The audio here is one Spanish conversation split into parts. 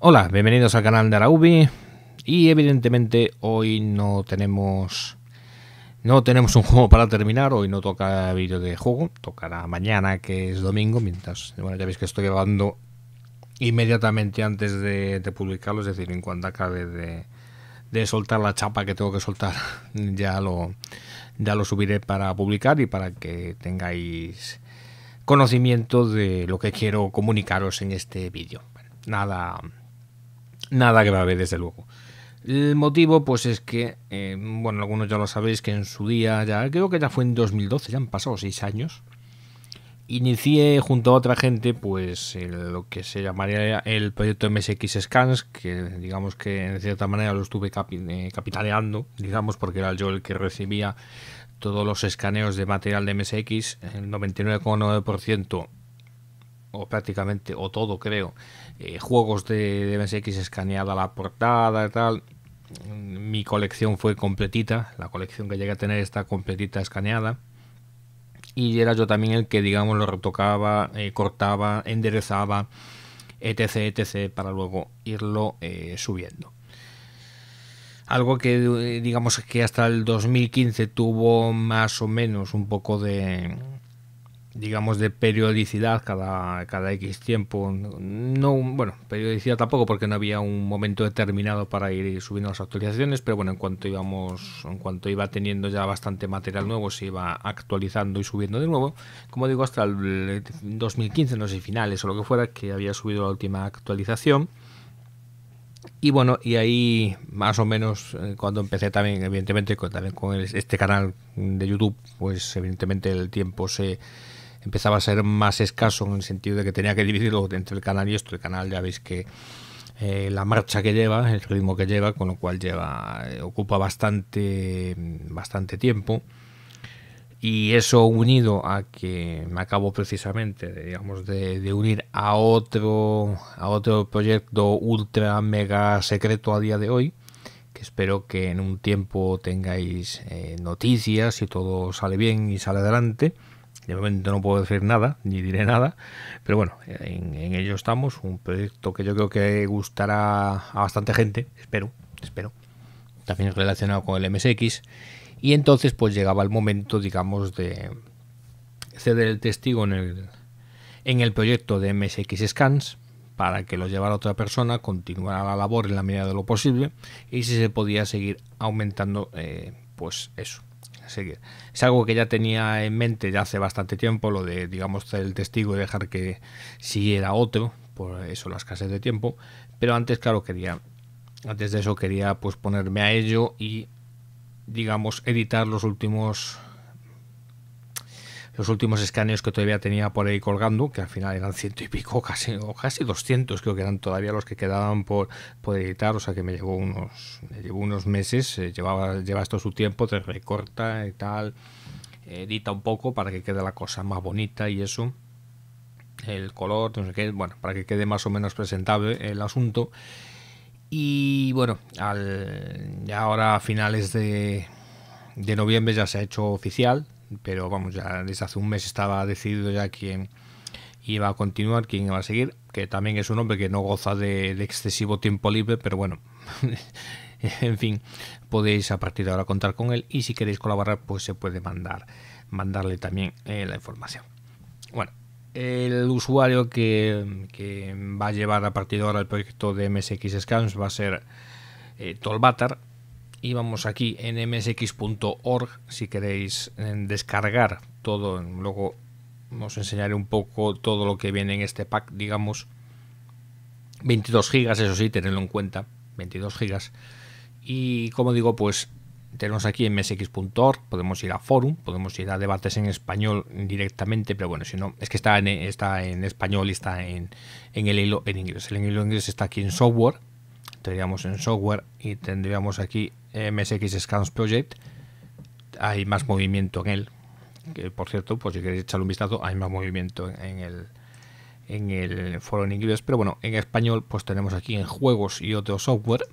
Hola, bienvenidos al canal de Araubi y evidentemente hoy no tenemos no tenemos un juego para terminar, hoy no toca vídeo de juego, tocará mañana que es domingo, mientras bueno ya veis que estoy grabando inmediatamente antes de, publicarlo, es decir, en cuanto acabe de, de, soltar la chapa que tengo que soltar, ya lo ya lo subiré para publicar y para que tengáis conocimiento de lo que quiero comunicaros en este vídeo. Nada Nada grave, desde luego. El motivo, pues es que, eh, bueno, algunos ya lo sabéis, que en su día, ya creo que ya fue en 2012, ya han pasado seis años, inicié junto a otra gente, pues lo que se llamaría el proyecto MSX Scans, que digamos que en cierta manera lo estuve eh, capitaleando digamos, porque era yo el que recibía todos los escaneos de material de MSX, el 99,9% o prácticamente, o todo creo, eh, juegos de, MSX escaneada la portada y tal. Mm, mi colección fue completita, la colección que llegué a tener está completita escaneada. Y era yo también el que, digamos, lo retocaba, eh, cortaba, enderezaba, etc, etc, para luego irlo eh, subiendo algo que digamos que hasta el 2015 tuvo más o menos un poco de, digamos, de periodicidad cada, cada X tiempo. No, bueno, periodicidad tampoco porque no había un momento determinado para ir subiendo las actualizaciones, pero bueno, en cuanto íbamos, en cuanto iba teniendo ya bastante material nuevo, se iba actualizando y subiendo de nuevo. Como digo, hasta el 2015, no sé, finales o lo que fuera, que había subido la última actualización. Y bueno, y ahí más o menos eh, cuando empecé también, evidentemente, con, también con este canal de YouTube, pues evidentemente el tiempo se, empezaba a ser más escaso en el sentido de que tenía que dividirlo entre el canal y esto. El canal ya veis que eh, la marcha que lleva, el ritmo que lleva, con lo cual lleva eh, ocupa bastante, bastante tiempo. Y eso unido a que me acabo precisamente digamos, de, unir a otro, a otro proyecto ultra mega secreto a día de hoy, que espero que en un tiempo tengáis eh, noticias y todo sale bien y sale adelante. De momento no puedo decir nada, ni diré nada, pero bueno, en, ello estamos. Un proyecto que yo creo que gustará a bastante gente, espero, espero. También relacionado con el MSX. Y entonces pues llegaba el momento, digamos, de ceder el testigo en el, en el proyecto de MSX Scans para que lo llevara otra persona, continuara la labor en la medida de lo posible y si se podía seguir aumentando, eh, pues eso, seguir. Es algo que ya tenía en mente ya hace bastante tiempo, lo de, digamos, el testigo y dejar que siguiera otro, por eso la escasez de tiempo, pero antes, claro, quería, antes de eso quería pues ponerme a ello y, digamos, editar los últimos los últimos escaneos que todavía tenía por ahí colgando, que al final eran ciento y pico, casi, o casi 200 creo que eran todavía los que quedaban por, por editar, o sea que me llevó unos, me llevó unos meses, eh, llevaba, lleva esto su tiempo, te recorta y tal, edita un poco para que quede la cosa más bonita y eso el color, no sé qué, bueno, para que quede más o menos presentable el asunto. Y bueno, al, ya ahora a finales de, de noviembre ya se ha hecho oficial, pero vamos, ya desde hace un mes estaba decidido ya quién iba a continuar, quién iba a seguir, que también es un hombre que no goza de, excesivo tiempo libre, pero bueno, en fin, podéis a partir de ahora contar con él y si queréis colaborar, pues se puede mandar, mandarle también eh, la información. Bueno, el usuario que, va a llevar a partir de ahora el proyecto de MSX Scans va a ser eh, Tolbatar y vamos aquí en msx.org si queréis descargar todo. Luego os enseñaré un poco todo lo que viene en este pack, digamos. 22 gigas, eso sí, tenedlo en cuenta. 22 gigas. Y como digo, pues tenemos aquí msx.org, podemos ir a forum, podemos ir a debates en español directamente, pero bueno, si no, es que está en, está en español y está en, en el hilo en inglés. El hilo en inglés está aquí en software, tendríamos en software y tendríamos aquí MSX Scans Project, hay más movimiento en él. Que, por cierto, pues si queréis echarle un vistazo, hay más movimiento en el, en el foro en inglés. Pero bueno, en español, pues tenemos aquí en juegos y otro software.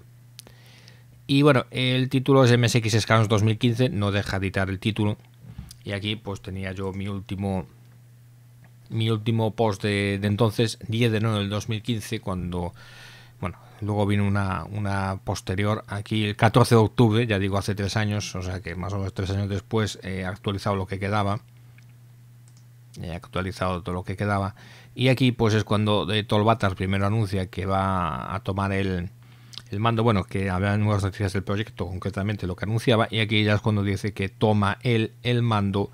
Y bueno, el título es MSX Scans 2015, no deja editar el título. Y aquí pues tenía yo mi último mi último post de, entonces, 10 de enero del 2015, cuando bueno, luego vino una, una posterior aquí el 14 de octubre, ya digo hace tres años, o sea que más o menos tres años después he actualizado lo que quedaba. He actualizado todo lo que quedaba. Y aquí pues es cuando de eh, primero anuncia que va a tomar el, el mando, bueno, que había nuevas noticias del proyecto, concretamente lo que anunciaba, y aquí ya es cuando dice que toma él el mando.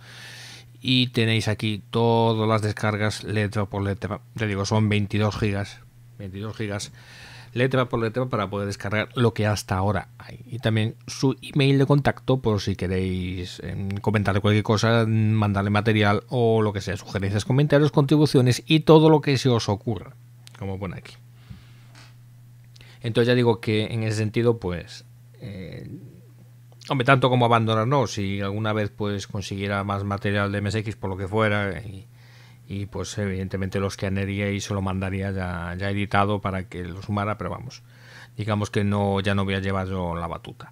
Y tenéis aquí todas las descargas letra por letra. Te digo, son 22 gigas. 22 gigas letra por letra para poder descargar lo que hasta ahora hay. Y también su email de contacto por si queréis eh, comentar cualquier cosa, mandarle material o lo que sea, sugerencias, comentarios, contribuciones y todo lo que se os ocurra, como pone aquí. Entonces ya digo que en ese sentido, pues... Eh, hombre, tanto como abandonarnos no. Si alguna vez pues consiguiera más material de MSX por lo que fuera y, y pues evidentemente los que que y se lo mandaría ya, ya editado para que lo sumara, pero vamos, digamos que no ya no voy a llevar yo la batuta.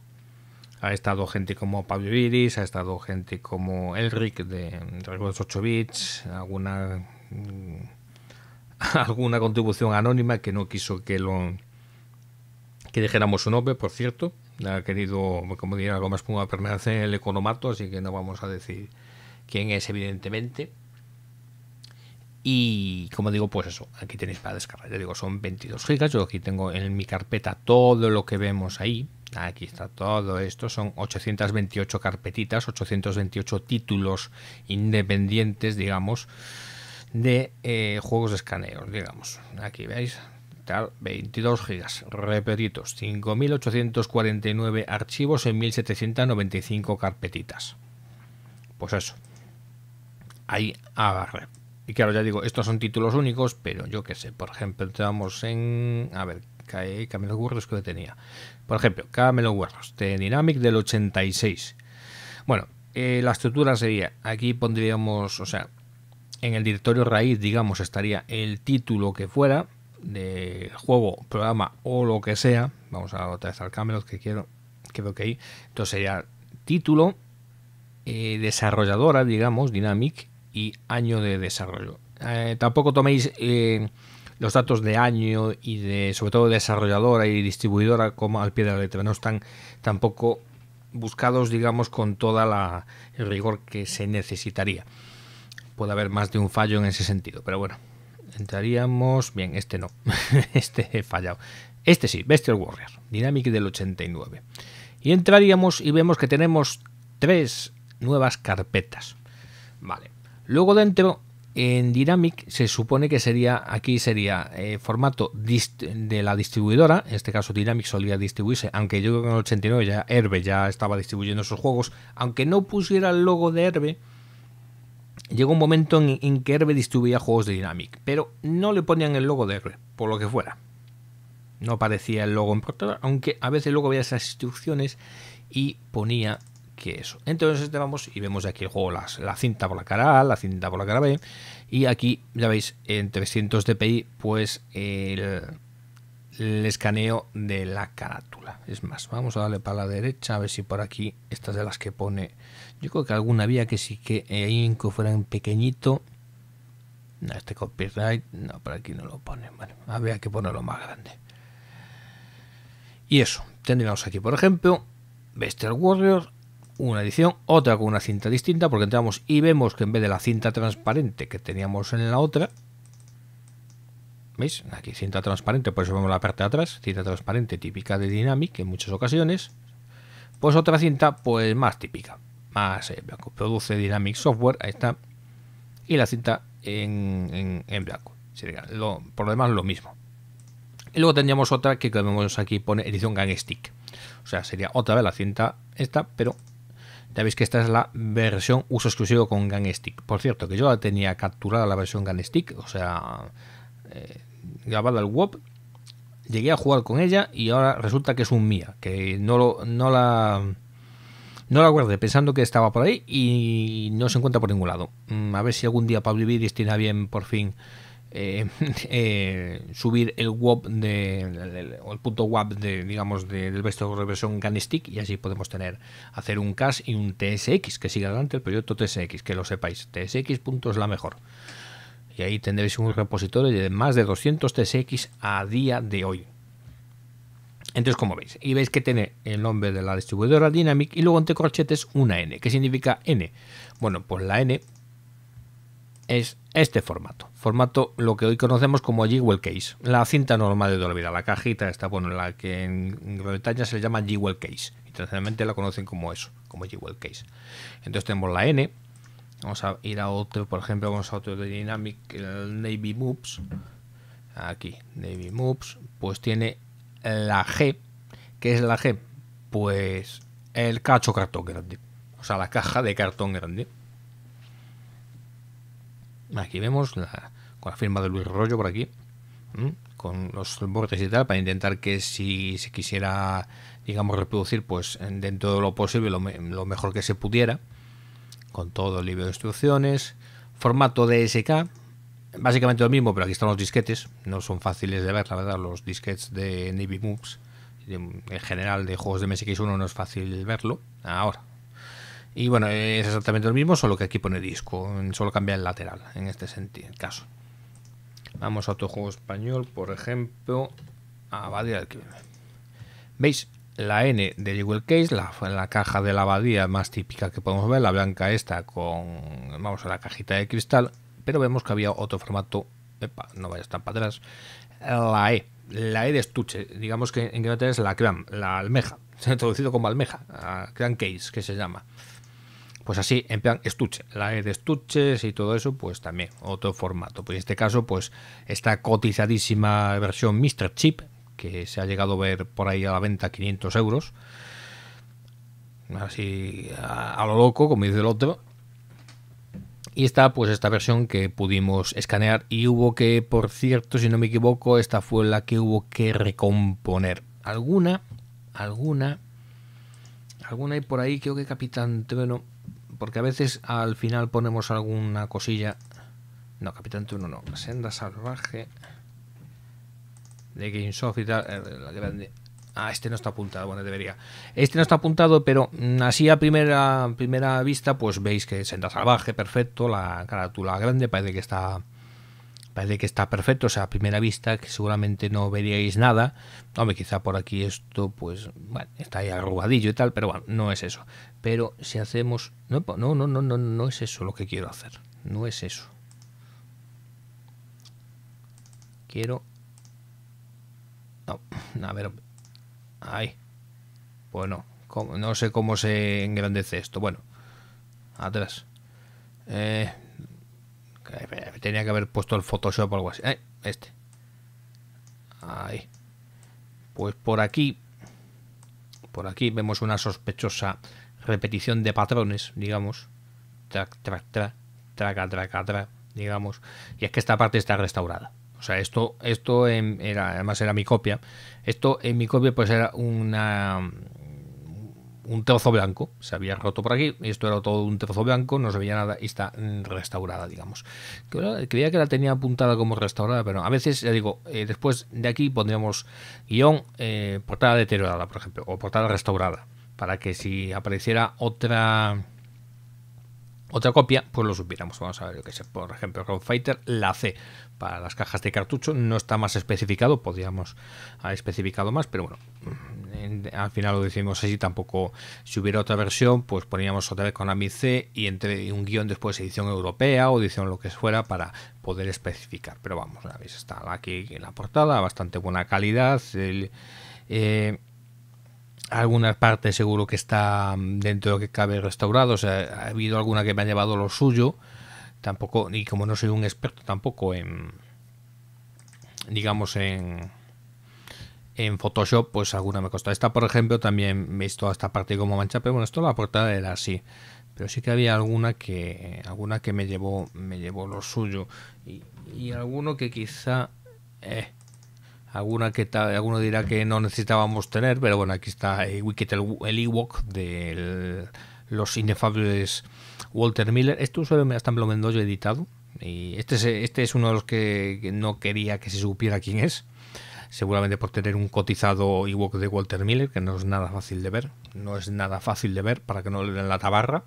Ha estado gente como Pablo Iris, ha estado gente como Elric de Recuerdos 8 bits, alguna mm, alguna contribución anónima que no quiso que lo que dijéramos su nombre, por cierto. Ha querido, como diría algo más permanecer en el economato, así que no vamos a decir quién es, evidentemente. Y como digo, pues eso, aquí tenéis para descargar. Yo digo, son 22 gigas. Yo aquí tengo en mi carpeta todo lo que vemos ahí. Aquí está todo esto. Son 828 carpetitas, 828 títulos independientes, digamos, de eh, juegos de escaneo, digamos. Aquí veis, 22 gigas, repetitos, 5.849 archivos en 1.795 carpetitas. Pues eso, ahí agarré. Y claro, ya digo, estos son títulos únicos, pero yo qué sé, por ejemplo, entramos en... A ver, Camelo Guerros que tenía. Por ejemplo, Camelot de Dynamic del 86. Bueno, eh, la estructura sería, aquí pondríamos, o sea, en el directorio raíz, digamos, estaría el título que fuera, de juego, programa o lo que sea. Vamos a otra vez al Camelot que quiero, que lo que hay. Entonces sería título, eh, desarrolladora, digamos, Dynamic, y año de desarrollo. Eh, tampoco toméis eh, los datos de año y de sobre todo desarrolladora y distribuidora como al pie de la letra. No están tampoco buscados, digamos, con toda la el rigor que se necesitaría. Puede haber más de un fallo en ese sentido, pero bueno. Entraríamos. Bien, este no. este he fallado. Este sí, Bestial Warrior, Dynamic del 89. Y entraríamos y vemos que tenemos tres nuevas carpetas. Vale. Luego dentro, en Dynamic se supone que sería, aquí sería eh, formato de la distribuidora, en este caso Dynamic solía distribuirse, aunque yo creo que en el 89 ya Herbe ya estaba distribuyendo sus juegos, aunque no pusiera el logo de Herbe, llegó un momento en, que Herbe distribuía juegos de Dynamic, pero no le ponían el logo de Herbe, por lo que fuera. No aparecía el logo en portada, aunque a veces luego veía esas instrucciones y ponía que eso. Entonces este, vamos y vemos aquí el juego, la, cinta por la cara A, la cinta por la cara B, y aquí, ya veis, en 300 dpi, pues el, escaneo de la carátula. Es más, vamos a darle para la derecha, a ver si por aquí, estas de las que pone, yo creo que alguna había que sí que eh, ahí fuera en pequeñito. este copyright, no, por aquí no lo pone, Bueno, había que ponerlo más grande. Y eso, tendríamos aquí, por ejemplo, Bestial Warriors una edición, otra con una cinta distinta, porque entramos y vemos que en vez de la cinta transparente que teníamos en la otra, ¿veis? Aquí cinta transparente, por eso vemos la parte de atrás, cinta transparente típica de Dynamic en muchas ocasiones, pues otra cinta pues más típica, más eh, blanco, produce Dynamic Software, ahí está, y la cinta en, en, en blanco, lo, por lo demás lo mismo. Y luego tendríamos otra que, vemos aquí, pone edición Gang Stick. O sea, sería otra vez la cinta esta, pero ya veis que esta es la versión uso exclusivo con Gun Stick. Por cierto, que yo la tenía capturada la versión Gun Stick, o sea, eh, grabada al WOP. Llegué a jugar con ella y ahora resulta que es un mía, que no, lo, no la... No la guardé pensando que estaba por ahí y no se encuentra por ningún lado. Mm, a ver si algún día Pablo Viris tiene bien por fin eh, eh, subir el WAP de, el, punto WAP de, digamos, del best de reversión GAN y así podemos tener, hacer un CAS y un TSX que siga adelante el proyecto TSX, que lo sepáis. TSX punto es la mejor. Y ahí tendréis un repositorio de más de 200 TSX a día de hoy. Entonces, como veis, y veis que tiene el nombre de la distribuidora Dynamic y luego entre corchetes una N. ¿Qué significa N? Bueno, pues la N es este formato. Formato lo que hoy conocemos como Jewel Case. La cinta normal de toda la vida, la cajita está bueno, la que en Gran Bretaña se le llama Jewel Case. Internacionalmente la conocen como eso, como Jewel Case. Entonces tenemos la N. Vamos a ir a otro, por ejemplo, vamos a otro de Dynamic, el Navy Moves. Aquí, Navy Moves. Pues tiene la G. que es la G? Pues el cacho cartón grande. O sea, la caja de cartón grande. Aquí vemos con la firma de Luis Rollo por aquí, con los bordes y tal, para intentar que si se quisiera, digamos, reproducir, pues dentro de lo posible, lo, lo mejor que se pudiera, con todo el libro de instrucciones, formato DSK, básicamente lo mismo, pero aquí están los disquetes, no son fáciles de ver, la verdad, los disquetes de Navy Moves, en general de juegos de MSX1 no es fácil verlo, ahora, y bueno, es exactamente lo mismo, solo que aquí pone disco, solo cambia el lateral en este sentido, caso. Vamos a otro juego español, por ejemplo, a Abadía del Crimen. ¿Veis? La N de Jewel Case, la, la caja de la abadía más típica que podemos ver, la blanca esta con, vamos, a la cajita de cristal, pero vemos que había otro formato, no vaya a estar para atrás, la E, la E de estuche, digamos que en Inglaterra es la cram, la almeja, se ha traducido como almeja, cram case, que se llama. Pues así, en plan estuche, la E de estuches y todo eso, pues también otro formato. Pues en este caso, pues esta cotizadísima versión Mr. Chip, que se ha llegado a ver por ahí a la venta 500 euros, así a, lo loco, como dice el otro. Y está pues esta versión que pudimos escanear y hubo que, por cierto, si no me equivoco, esta fue la que hubo que recomponer. Alguna, alguna, alguna y por ahí, creo que Capitán Trueno porque a veces al final ponemos alguna cosilla. No, Capitán Turno no. Senda Salvaje. De Gamesoft y tal. Eh, la grande. Ah, este no está apuntado, bueno, debería. Este no está apuntado, pero mm, así a primera, primera vista, pues veis que Senda Salvaje, perfecto, la carátula grande, parece que está de que está perfecto, o sea, a primera vista que seguramente no veríais nada. Hombre, quizá por aquí esto, pues, bueno, está ahí arrugadillo y tal, pero bueno, no es eso. Pero si hacemos... No, no, no, no, no, no es eso lo que quiero hacer, no es eso. Quiero... No, a ver, ahí. Bueno, no sé cómo se engrandece esto. Bueno, atrás. Eh, eh, tenía que haber puesto el Photoshop o algo así. Eh, este. Ahí. Pues por aquí. Por aquí vemos una sospechosa repetición de patrones, digamos. Trac, trac, trac, traca, traca, tra digamos. Y es que esta parte está restaurada. O sea, esto, esto era, además era mi copia. Esto en mi copia pues era una, un trozo blanco, se había roto por aquí, esto era todo un trozo blanco, no se veía nada y está mm, restaurada, digamos. Creía que la tenía apuntada como restaurada, pero a veces, ya digo, eh, después de aquí pondríamos guión, eh, portada deteriorada, por ejemplo, o portada restaurada, para que si apareciera otra otra copia, pues lo supiéramos. Vamos a ver, lo que sé, por ejemplo, Ground Fighter, la C para las cajas de cartucho no está más especificado, podríamos haber ah, especificado más, pero bueno, al final lo decimos así, tampoco si hubiera otra versión, pues poníamos otra vez Konami C y entre un guión después edición europea o edición lo que fuera para poder especificar. Pero vamos, vez está aquí en la portada, bastante buena calidad. alguna parte eh, algunas partes seguro que está dentro de lo que cabe restaurado, o sea, ha habido alguna que me ha llevado lo suyo, tampoco, y como no soy un experto tampoco en, digamos, en en Photoshop, pues alguna me costó. Esta, por ejemplo, también veis toda esta parte como mancha, pero bueno, esto la portada era así. Pero sí que había alguna que alguna que me llevó me llevó lo suyo y, alguno que quizá eh, alguna que alguno dirá que no necesitábamos tener, pero bueno, aquí está el Wicked el, Ewok de los inefables Walter Miller. esto suele me está en yo editado y este es, este es uno de los que no quería que se supiera quién es seguramente por tener un cotizado Ewok de Walter Miller, que no es nada fácil de ver, no es nada fácil de ver para que no le den la tabarra,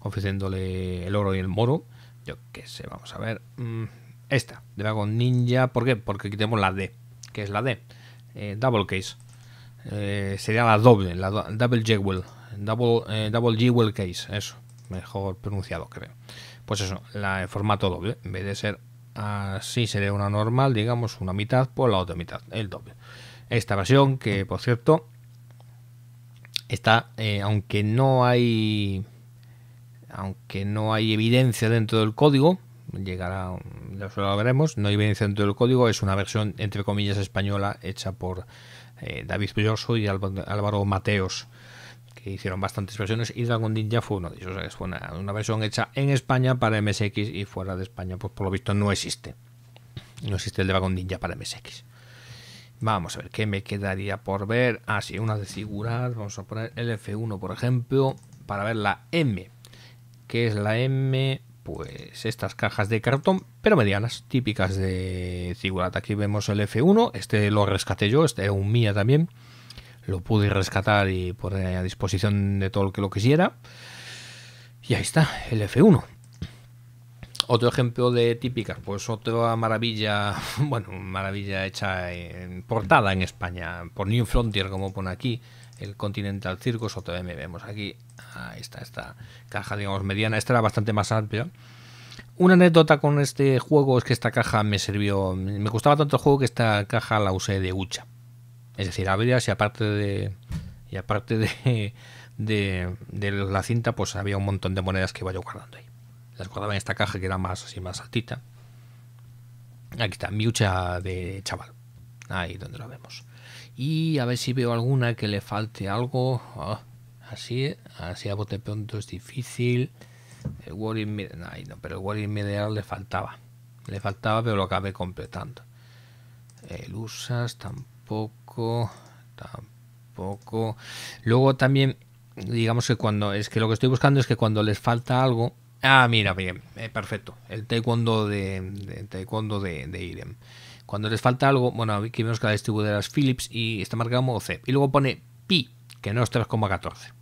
ofreciéndole el oro y el moro. Yo qué sé, vamos a ver. Mm, esta, Dragon Ninja, ¿por qué? Porque quitemos la D, que es la D, eh, Double Case. Eh, sería la doble, la Double Jewel, Double, eh, double Jewel Case, eso, mejor pronunciado creo. Pues eso, la, en formato doble, en vez de ser Así sería una normal, digamos, una mitad por pues la otra mitad, el doble. Esta versión, que por cierto, está, eh, aunque no hay, aunque no hay evidencia dentro del código, llegará, lo veremos, no hay evidencia dentro del código, es una versión entre comillas española hecha por eh, David Pelloso y Álvaro Mateos hicieron bastantes versiones y Dragon Ninja fue uno de ellos. O fue una, versión hecha en España para MSX y fuera de España, pues por lo visto no existe. No existe el Dragon Ninja para MSX. Vamos a ver, ¿qué me quedaría por ver? Ah, sí, una de figuras. Vamos a poner el F1, por ejemplo, para ver la M. que es la M? Pues estas cajas de cartón, pero medianas, típicas de Cigurat. Aquí vemos el F1. Este lo rescaté yo, este es un mía también lo pude rescatar y poner a disposición de todo el que lo quisiera. Y ahí está, el F1. Otro ejemplo de típica, pues otra maravilla, bueno, maravilla hecha en portada en España, por New Frontier, como pone aquí, el Continental Circus, otra me vemos aquí, ahí está esta caja, digamos, mediana, esta era bastante más amplia. Una anécdota con este juego es que esta caja me sirvió, me gustaba tanto el juego que esta caja la usé de hucha es decir, abrías y aparte de. aparte de, la cinta, pues había un montón de monedas que iba yo guardando ahí. Las guardaba en esta caja que era más así, más altita. Aquí está, miucha de chaval. Ahí donde la vemos. Y a ver si veo alguna que le falte algo. Ah, así, ¿eh? así a bote pronto es difícil. El no, pero el Warrior Medial le faltaba. Le faltaba, pero lo acabé completando. El Usas tampoco poco tampoco. Luego también, digamos que cuando, es que lo que estoy buscando es que cuando les falta algo, Ah, mira, bien, eh, perfecto. El taekwondo de, de de, Irem. Cuando les falta algo, bueno, aquí vemos que la distribuidora es Philips y está marcada como C. Y luego pone Pi, que no es 3,14.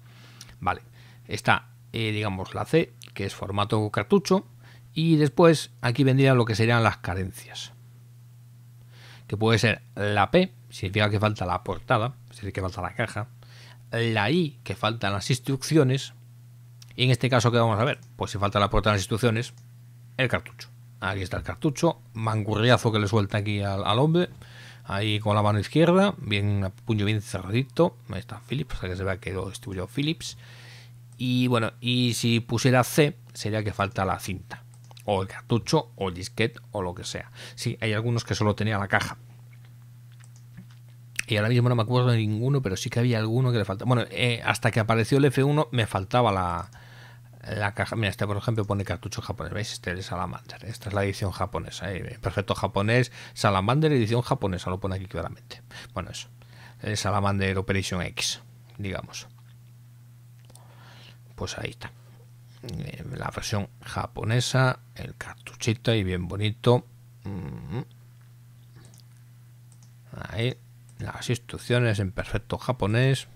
Vale, está, eh, digamos, la C, que es formato cartucho. Y después aquí vendría lo que serían las carencias. Que puede ser la P, significa que falta la portada, es decir, que falta la caja, la I, que faltan las instrucciones, y en este caso, que vamos a ver? Pues si falta la portada de las instrucciones, el cartucho. Aquí está el cartucho, mangurriazo que le suelta aquí al, hombre, ahí con la mano izquierda, bien puño bien cerradito, ahí está Philips, hasta que se vea que lo distribuyó Philips. Y bueno, y si pusiera C, sería que falta la cinta, o el cartucho, o el disquete, o lo que sea. Sí, hay algunos que solo tenía la caja, y ahora mismo no me acuerdo de ninguno, pero sí que había alguno que le faltaba. Bueno, eh, hasta que apareció el F1 me faltaba la, caja. Mira, este por ejemplo pone cartucho japonés, ¿veis? Este es Salamander, esta es la edición japonesa. Eh, Perfecto japonés, Salamander, edición japonesa, lo pone aquí claramente. Bueno, eso. El eh, Salamander Operation X, digamos. Pues ahí está. La versión japonesa, el cartuchito y bien bonito. Ahí, las instrucciones en perfecto japonés,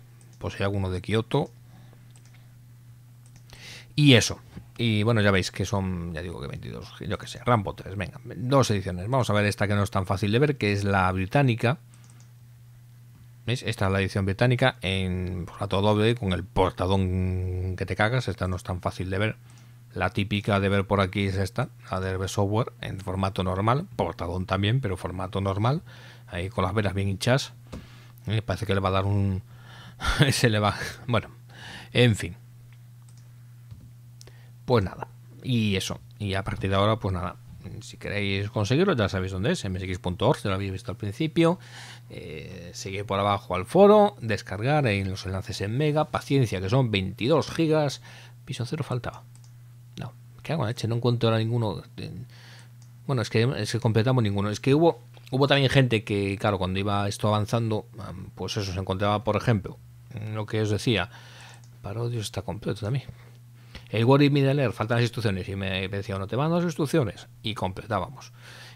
hay alguno de Kioto. Y eso. Y bueno, ya veis que son, ya digo que 22, yo que sé, Rambo 3, venga, dos ediciones. Vamos a ver esta que no es tan fácil de ver, que es la británica. ¿Veis? Esta es la edición británica en plato doble con el portadón que te cagas. Esta no es tan fácil de ver. La típica de ver por aquí es esta, la de Software, en formato normal, portadón también, pero formato normal, ahí con las velas bien hinchas. Me parece que le va a dar un... se le va... Bueno, en fin. Pues nada, y eso. Y a partir de ahora, pues nada, si queréis conseguirlo, ya sabéis dónde es, msx.org, ya lo habéis visto al principio. Eh, sigue por abajo al foro, descargar en los enlaces en Mega, paciencia, que son 22 gigas. Piso cero faltaba. No encuentro a ninguno. Bueno, es que, es que completamos ninguno. Es que hubo, hubo también gente que, claro, cuando iba esto avanzando, pues eso, se encontraba, por ejemplo, lo que os decía, Parodios está completo también. El Word me de faltan las instrucciones. Y me decía, no te mando las instrucciones. Y completábamos.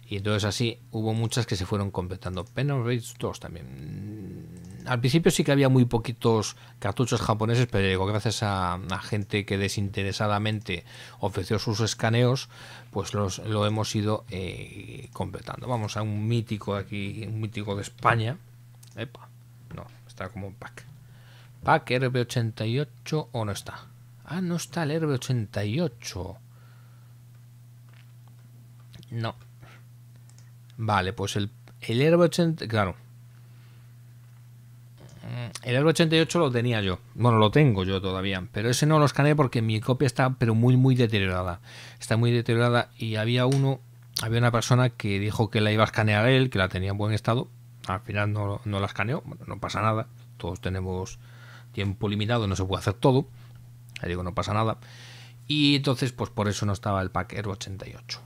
Y entonces así hubo muchas que se fueron completando. Pen and Rage 2 también al principio sí que había muy poquitos cartuchos japoneses, pero gracias a, la gente que desinteresadamente ofreció sus escaneos, pues los, lo hemos ido eh, completando. Vamos a un mítico aquí, un mítico de España. Epa, no, está como un pack. Pack RB88 o no está. Ah, no está el RB88. No. Vale, pues el, el RB80, claro, Mm, el r 88 lo tenía yo. Bueno, lo tengo yo todavía. Pero ese no lo escaneé porque mi copia está, pero muy, muy deteriorada. Está muy deteriorada. Y había uno, había una persona que dijo que la iba a escanear él, que la tenía en buen estado. Al final no, no la escaneó. no pasa nada. Todos tenemos tiempo limitado, no se puede hacer todo. Le digo, no pasa nada. Y entonces, pues por eso no estaba el pack r 88.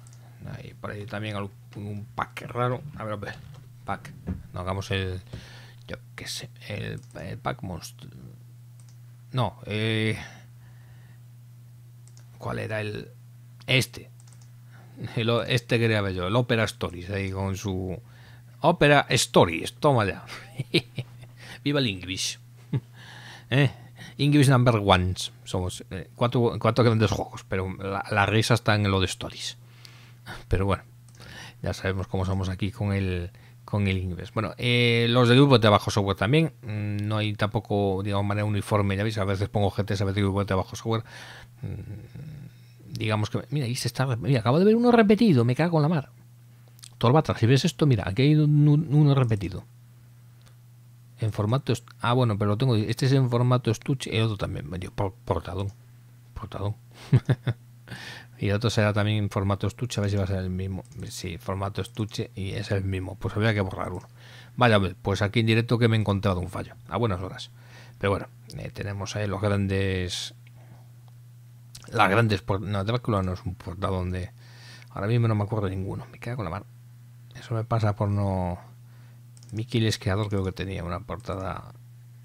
Ahí, por ahí también un pack raro. A ver, pack. No hagamos el yo qué sé, el, pac pack No, eh, ¿cuál era el...? Este. El, este quería yo, el Opera Stories, ahí con su... Opera Stories, toma ya. Viva el English. ¿Eh? English number ones. Somos eh, cuatro, grandes juegos, pero la, la, risa está en lo de Stories. Pero bueno, ya sabemos cómo somos aquí con el con el inglés. Bueno, eh, los de grupos de bajo software también, mm, no hay tampoco, digamos, manera uniforme, ya veis, a veces pongo gente a veces grupos de bajo software. Mm, digamos que, mira, ahí se está, mira, acabo de ver uno repetido, me cago en la mar. va si ves esto, mira, aquí hay uno repetido. En formato, ah, bueno, pero lo tengo, este es en formato estuche, el otro también, medio portadón, portadón. Y el otro será también en formato estuche, a ver si va a ser el mismo. Sí, formato estuche y es el mismo. Pues había que borrar uno. vaya, pues aquí en directo que me he encontrado un fallo. A buenas horas. Pero bueno, eh, tenemos ahí los grandes... Las grandes... No, Drácula no es un portal donde... Ahora mismo no me acuerdo ninguno. Me queda con la mano. Eso me pasa por no... Mickey es creador creo que tenía una portada...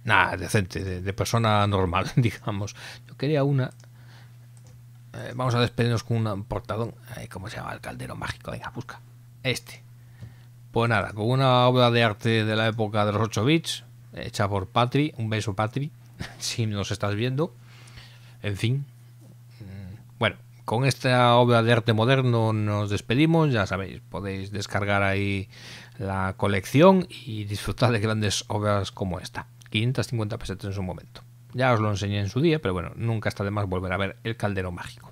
Nada, decente, de persona normal, digamos. Yo quería una eh, vamos a despedirnos con un portadón. como eh, ¿Cómo se llama? El caldero mágico. Venga, busca. Este. Pues nada, con una obra de arte de la época de los 8 bits, hecha por Patri. Un beso, Patri, si nos estás viendo. En fin. Mm, bueno, con esta obra de arte moderno nos despedimos. Ya sabéis, podéis descargar ahí la colección y disfrutar de grandes obras como esta. 550 pesetas en su momento. Ya os lo enseñé en su día, pero bueno, nunca está de más volver a ver el caldero mágico.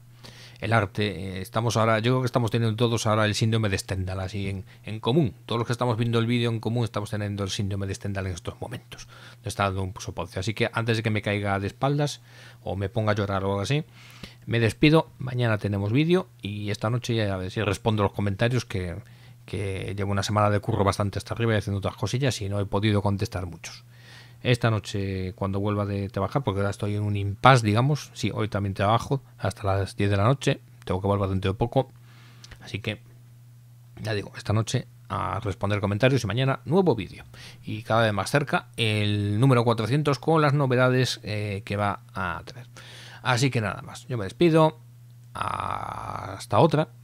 El arte, eh, estamos ahora, yo creo que estamos teniendo todos ahora el síndrome de Stendhal así en, en común. Todos los que estamos viendo el vídeo en común estamos teniendo el síndrome de Stendhal en estos momentos. está dando un soponcio. Así que antes de que me caiga de espaldas o me ponga a llorar o algo así, me despido. Mañana tenemos vídeo y esta noche ya a ver si respondo los comentarios que, que llevo una semana de curro bastante hasta arriba y haciendo otras cosillas y no he podido contestar muchos esta noche cuando vuelva de trabajar, porque ahora estoy en un impasse, digamos. Sí, hoy también trabajo hasta las 10 de la noche, tengo que volver dentro de poco. Así que, ya digo, esta noche a responder comentarios y mañana nuevo vídeo. Y cada vez más cerca el número 400 con las novedades eh, que va a traer. Así que nada más, yo me despido. Hasta otra.